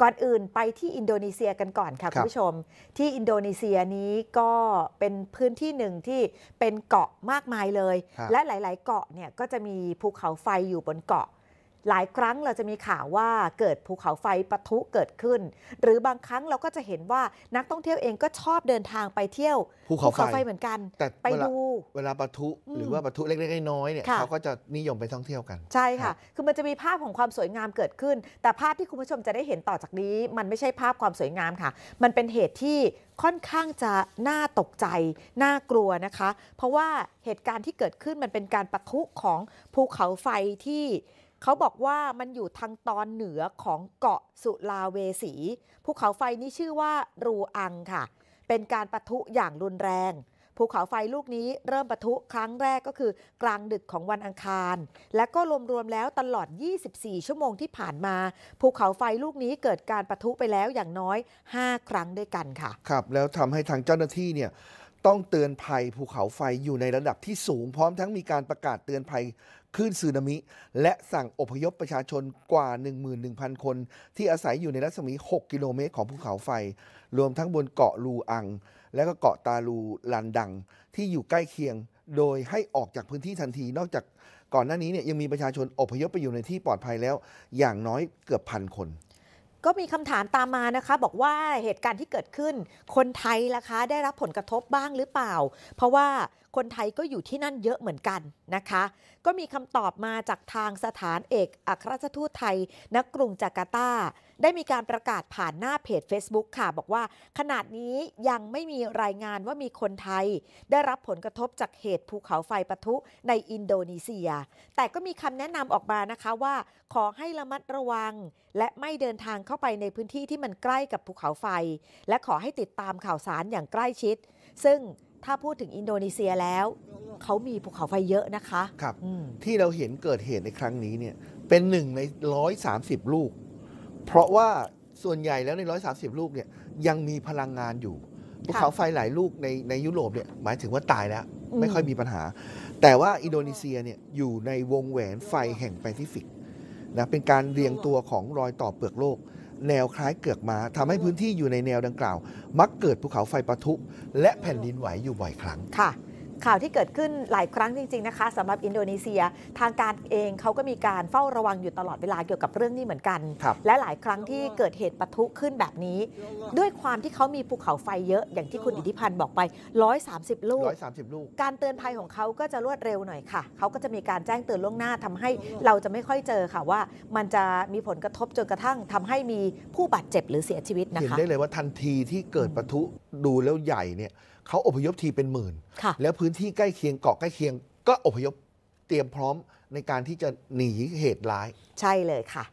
ก่อนอื่นไปที่อินโดนีเซียกันก่อนค่ะ คุณผู้ชม ที่อินโดนีเซียนี้ก็เป็นพื้นที่หนึ่งที่เป็นเกาะมากมายเลย และหลาย ๆ เกาะเนี่ย ก็จะมีภูเขาไฟอยู่บนเกาะหลายครั้งเราจะมีข่าวว่าเกิดภูเขาไฟปะทุเกิดขึ้น หรือบางครั้งเราก็จะเห็นว่านักท่องเที่ยวเองก็ชอบเดินทางไปเที่ยว ภูเขาไฟเหมือนกันแต่ไปดูเวลาปะทุ หรือว่าปะทุเล็กๆ น้อยๆเนี่ยเขาก็จะนิยมไปท่องเที่ยวกันใช่ค่ะ คือมันจะมีภาพของความสวยงามเกิดขึ้น แต่ภาพที่คุณผู้ชมจะได้เห็นต่อจากนี้ มันไม่ใช่ภาพความสวยงามค่ะ มันเป็นเหตุที่ค่อนข้างจะน่าตกใจน่ากลัวนะคะ เพราะว่าเหตุการณ์ที่เกิดขึ้นมันเป็นการปะทุของภูเขาไฟที่เขาบอกว่ามันอยู่ทางตอนเหนือของเกาะสุลาเวสี ภูเขาไฟนี้ชื่อว่ารูอังค่ะ เป็นการปะทุอย่างรุนแรง ภูเขาไฟลูกนี้เริ่มปะทุครั้งแรกก็คือกลางดึกของวันอังคาร และก็รวมๆแล้วตลอด 24 ชั่วโมงที่ผ่านมา ภูเขาไฟลูกนี้เกิดการปะทุไปแล้วอย่างน้อย 5 ครั้งด้วยกันค่ะ ครับ แล้วทำให้ทางเจ้าหน้าที่เนี่ยต้องเตือนภัยภูเขาไฟอยู่ในระดับที่สูงพร้อมทั้งมีการประกาศเตือนภัยคลื่นสึนามิและสั่งอพยพประชาชนกว่า 11,000 คน ที่อาศัยอยู่ในรัศมี 6 กิโลเมตรของภูเขาไฟ รวมทั้งบนเกาะลูอัง และก็เกาะตาลูลันดัง ที่อยู่ใกล้เคียงโดยให้ออกจากพื้นที่ทันที นอกจากก่อนหน้านี้เนี่ยยังมีประชาชนอพยพไปอยู่ในที่ปลอดภัยแล้ว อย่างน้อยเกือบพันคนก็มีคำถามตามมานะคะ บอกว่าเหตุการณ์ที่เกิดขึ้น คนไทยล่ะคะได้รับผลกระทบบ้างหรือเปล่า เพราะว่าคนไทยก็อยู่ที่นั่นเยอะเหมือนกันนะคะ ก็มีคำตอบมาจากทางสถานเอกอัครราชทูตไทยณกรุงจาการ์ตาได้มีการประกาศผ่านหน้าเพจ Facebook ค่ะ บอกว่าขนาดนี้ยังไม่มีรายงานว่ามีคนไทย ได้รับผลกระทบจากเหตุภูเขาไฟปะทุในอินโดนีเซีย แต่ก็มีคำแนะนำออกมานะคะว่าขอให้ระมัดระวัง และไม่เดินทางเข้าไปในพื้นที่ที่มันใกล้กับภูเขาไฟ และขอให้ติดตามข่าวสารอย่างใกล้ชิด ซึ่งถ้าพูดถึงอินโดนีเซียแล้ว เขามีภูเขาไฟเยอะนะคะครับที่เราเห็นเกิดเหตุในครั้งนี้เนี่ยเป็นหนึ่งใน130ลูกเพราะว่าส่วนใหญ่แล้วใน 130 ลูกเนี่ยยังมีพลังงานอยู่ ภูเขาไฟหลายลูกในในยุโรปเนี่ยหมายถึงว่าตายแล้ว ไม่ค่อยมีปัญหา แต่ว่าอินโดนีเซียเนี่ยอยู่ในวงแหวนไฟแห่งแปซิฟิกนะเป็นการเรียงตัวของรอยต่อเปลือกโลก แนวคล้ายเกือกมาทำให้พื้นที่อยู่ในแนวดังกล่าว มักเกิดภูเขาไฟปะทุ และแผ่นดินไหวอยู่บ่อยครั้งค่ะข่าวที่เกิดขึ้นหลายครั้งจริงๆ นะคะสำหรับอินโดนีเซียทางการเองเขาก็มีการเฝ้าระวังอยู่ตลอดเวลาเกี่ยวกับเรื่องนี้เหมือนกัน และหลายครั้งที่เกิดเหตุปะทุขึ้นแบบนี้ ด้วยความที่เขามีภูเขาไฟเยอะ อย่างที่คุณอิทธิพันธ์บอกไป 130ลูก130ลูกการเตือนภัยของเขาก็จะรวดเร็วหน่อยค่ะเขาก็จะมีการแจ้งเตือนล่วงหน้าทำให้เราจะไม่ค่อยเจอค่ะว่า มันจะมีผลกระทบจนกระทั่ง ทำให้มีผู้บาดเจ็บหรือเสียชีวิตนะคะเห็นได้เลยว่าทันทีที่เกิดปะทุดูแล้วใหญ่เนี่ยเขาอพยพทีเป็นหมื่น แล้วพื้นที่ใกล้เคียงเกาะใกล้เคียงก็อพยพเตรียมพร้อมในการที่จะหนีเหตุร้าย ใช่เลยค่ะ